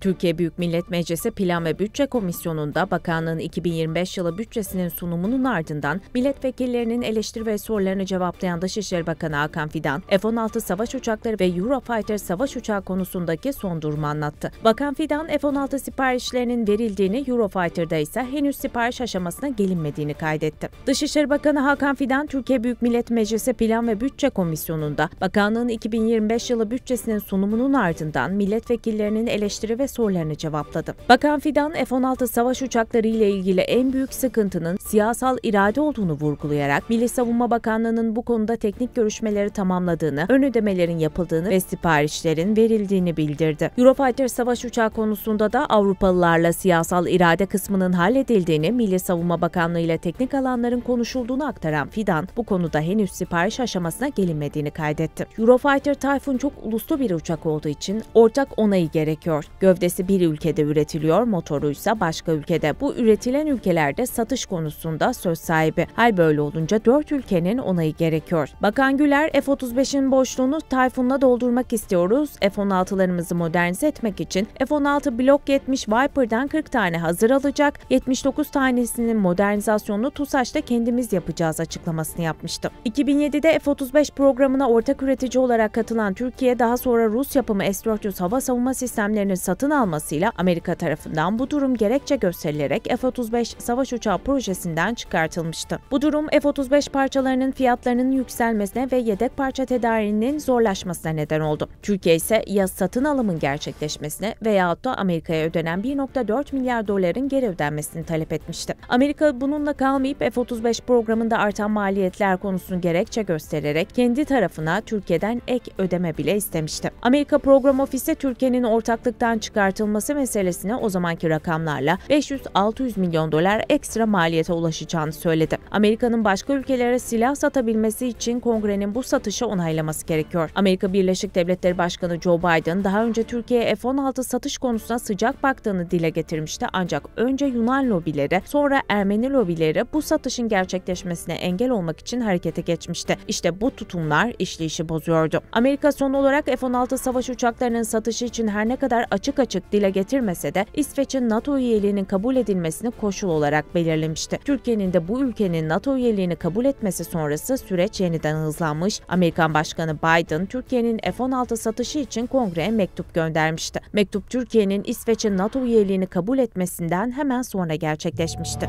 Türkiye Büyük Millet Meclisi Plan ve Bütçe Komisyonu'nda bakanlığın 2025 yılı bütçesinin sunumunun ardından milletvekillerinin eleştiri ve sorularını cevaplayan Dışişleri Bakanı Hakan Fidan, F-16 savaş uçakları ve Eurofighter savaş uçağı konusundaki son durumu anlattı. Bakan Fidan, F-16 siparişlerinin verildiğini, Eurofighter'da ise henüz sipariş aşamasına gelinmediğini kaydetti. Dışişleri Bakanı Hakan Fidan, Türkiye Büyük Millet Meclisi Plan ve Bütçe Komisyonu'nda bakanlığın 2025 yılı bütçesinin sunumunun ardından milletvekillerinin eleştiri ve sorularını cevapladı. Bakan Fidan F-16 savaş uçakları ile ilgili en büyük sıkıntının siyasal irade olduğunu vurgulayarak Milli Savunma Bakanlığı'nın bu konuda teknik görüşmeleri tamamladığını, ön ödemelerin yapıldığını ve siparişlerin verildiğini bildirdi. Eurofighter savaş uçağı konusunda da Avrupalılarla siyasal irade kısmının halledildiğini, Milli Savunma Bakanlığı ile teknik alanların konuşulduğunu aktaran Fidan, bu konuda henüz sipariş aşamasına gelinmediğini kaydetti. Eurofighter Typhoon çok uluslu bir uçak olduğu için ortak onayı gerekiyor. Gövde Gövdesi bir ülkede üretiliyor, motoru ise başka ülkede. Bu üretilen ülkelerde satış konusunda söz sahibi. Hal böyle olunca dört ülkenin onayı gerekiyor. Bakan Güler, F-35'in boşluğunu Tayfun'la doldurmak istiyoruz. F-16'larımızı modernize etmek için F-16 Block 70 Viper'dan 40 tane hazır alacak. 79 tanesinin modernizasyonunu TUSAŞ'ta kendimiz yapacağız açıklamasını yapmıştı. 2007'de F-35 programına ortak üretici olarak katılan Türkiye daha sonra Rus yapımı S-400 hava savunma sistemlerini satın satın almasıyla Amerika tarafından bu durum gerekçe gösterilerek F-35 savaş uçağı projesinden çıkartılmıştı. Bu durum F-35 parçalarının fiyatlarının yükselmesine ve yedek parça tedariğinin zorlaşmasına neden oldu. Türkiye ise ya satın alımın gerçekleşmesine veyahut da Amerika'ya ödenen 1.4 milyar doların geri ödenmesini talep etmişti. Amerika bununla kalmayıp F-35 programında artan maliyetler konusunu gerekçe göstererek kendi tarafına Türkiye'den ek ödeme bile istemişti. Amerika Program Ofisi Türkiye'nin ortaklıktan çıkan çıkartılması meselesine o zamanki rakamlarla 500-600 milyon dolar ekstra maliyete ulaşacağını söyledi. Amerika'nın başka ülkelere silah satabilmesi için kongrenin bu satışı onaylaması gerekiyor. Amerika Birleşik Devletleri Başkanı Joe Biden daha önce Türkiye'ye F-16 satış konusuna sıcak baktığını dile getirmişti ancak önce Yunan lobileri sonra Ermeni lobileri bu satışın gerçekleşmesine engel olmak için harekete geçmişti. İşte bu tutumlar işleyişi bozuyordu. Amerika son olarak F-16 savaş uçaklarının satışı için her ne kadar açık açık açık dile getirmese de İsveç'in NATO üyeliğinin kabul edilmesini koşul olarak belirlemişti. Türkiye'nin de bu ülkenin NATO üyeliğini kabul etmesi sonrası süreç yeniden hızlanmış. Amerikan Başkanı Biden, Türkiye'nin F-16 satışı için kongreye mektup göndermişti. Mektup Türkiye'nin İsveç'in NATO üyeliğini kabul etmesinden hemen sonra gerçekleşmişti.